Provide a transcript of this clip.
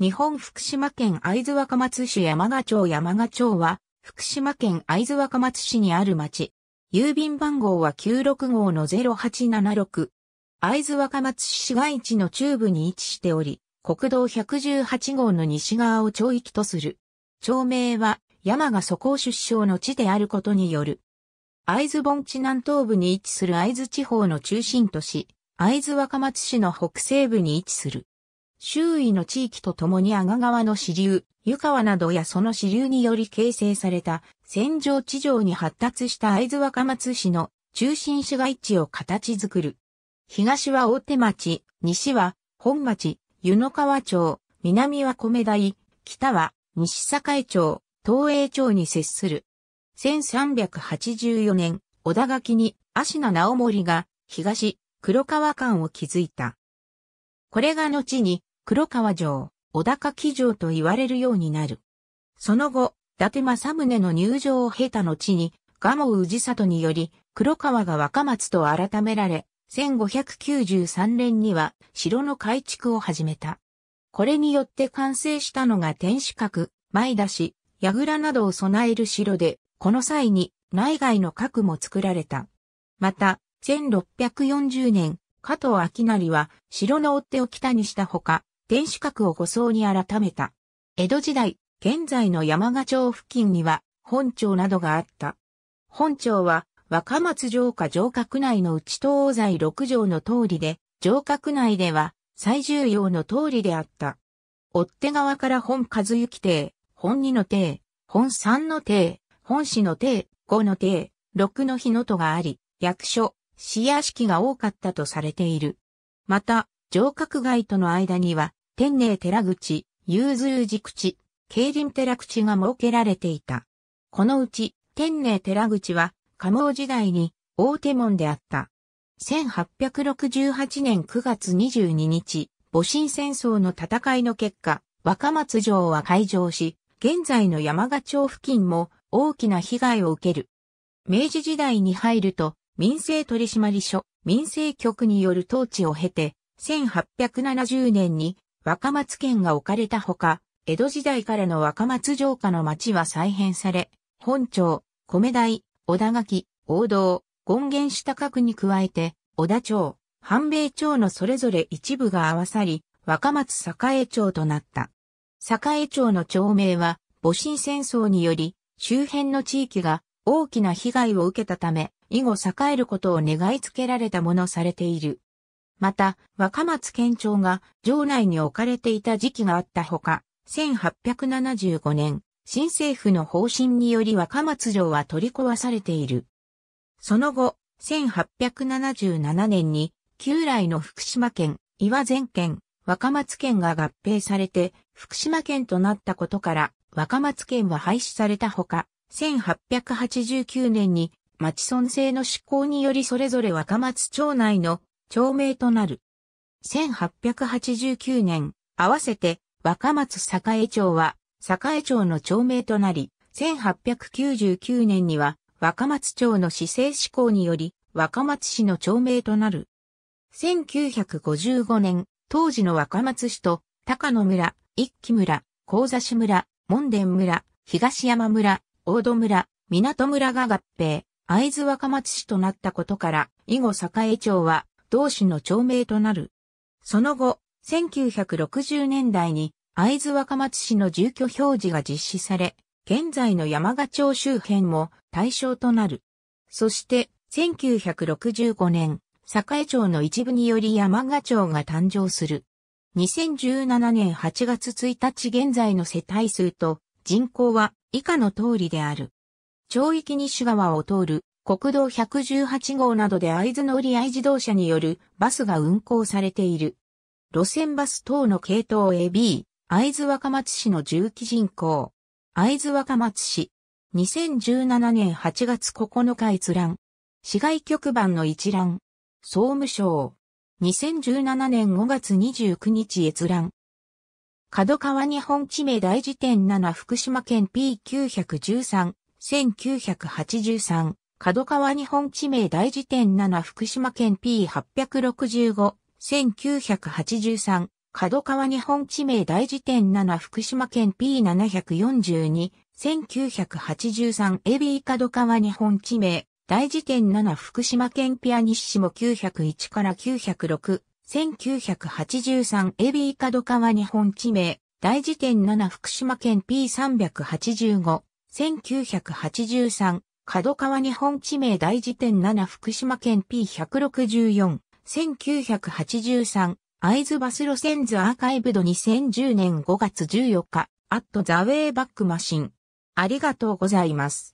日本福島県会津若松市山賀町山賀町は、福島県会津若松市にある町。郵便番号は96号の0876。会津若松市市街地の中部に位置しており、国道118号の西側を町域とする。町名は、山賀蘇港出生の地であることによる。会津盆地南東部に位置する会津地方の中心都市、会津若松市の北西部に位置する。周囲の地域とともに阿賀川の支流、湯川などやその支流により形成された戦場地上に発達した会津若松市の中心市街地を形作る。東は大手町、西は本町、湯の川町、南は米台、北は西栄町、東栄町に接する。1384年、小田垣に足の直盛が東黒川間を築いた。これが後に黒川城、小高城と言われるようになる。その後、伊達政宗の入城を経た後に、蒲生氏里により、黒川が若松と改められ、1593年には城の改築を始めた。これによって完成したのが天守閣、前出し、櫓などを備える城で、この際に内外の閣も作られた。また、1640年、加藤明成は城の追手を北にしたほか、天守閣を5層に改めた。江戸時代、現在の山賀町付近には本町などがあった。本町は若松城下城郭内の内東西六条の通りで、城郭内では最重要の通りであった。追手側から本和幸邸、本二の邸、本三の邸、本市の邸、五の邸、六の日の戸があり、役所、市屋敷が多かったとされている。また、城郭街との間には、天寧寺口、有通寺口、競林寺口が設けられていた。このうち、天寧寺口は、加茂時代に、大手門であった。1868年9月22日、戊辰戦争の戦いの結果、若松城は開城し、現在の山賀町付近も大きな被害を受ける。明治時代に入ると、民政取締所、民政局による統治を経て、1870年に若松県が置かれたほか、江戸時代からの若松城下の町は再編され、本町、米台、小田垣、王道、権現下高に加えて、小田町、半米町のそれぞれ一部が合わさり、若松栄町となった。栄町の町名は、戊辰戦争により、周辺の地域が大きな被害を受けたため、以後栄えることを願いつけられたものされている。また、若松県庁が城内に置かれていた時期があったほか、1875年、新政府の方針により若松城は取り壊されている。その後、1877年に、旧来の福島県、岩前県、若松県が合併されて、福島県となったことから、若松県は廃止されたほか、1889年に町村制の施行によりそれぞれ若松町内の町名となる。1889年、合わせて若松栄町は栄町の町名となり、1899年には若松町の市政施行により若松市の町名となる。1955年、当時の若松市と高野村、一木村、高座市村、門田村、東山村、大戸村、港村が合併、会津若松市となったことから、以後栄町は同市の町名となる。その後、1960年代に会津若松市の住居表示が実施され、現在の山賀町周辺も対象となる。そして、1965年、栄町の一部により山賀町が誕生する。2017年8月1日現在の世帯数と人口は以下の通りである。町域西川を通る国道118号などで会津の売り合い自動車によるバスが運行されている。路線バス等の系統 AB、会津若松市の重機人口。会津若松市。2017年8月9日閲覧。市外局番の一覧。総務省。2017年5月29日閲覧。角川日本地名大辞典7福島県 P913、1983。角川日本地名大辞典7福島県 P865、1983、角川日本地名大辞典7福島県 P742、1983エビー角川日本地名大辞典7福島県ピアニッシモ901から906、1983エビー角川日本地名大辞典7福島県 P385、1983角川日本地名大辞典7福島県 P164、1983、会津バス路線図アーカイブド2010年5月14日、アットザウェイバックマシン。ありがとうございます。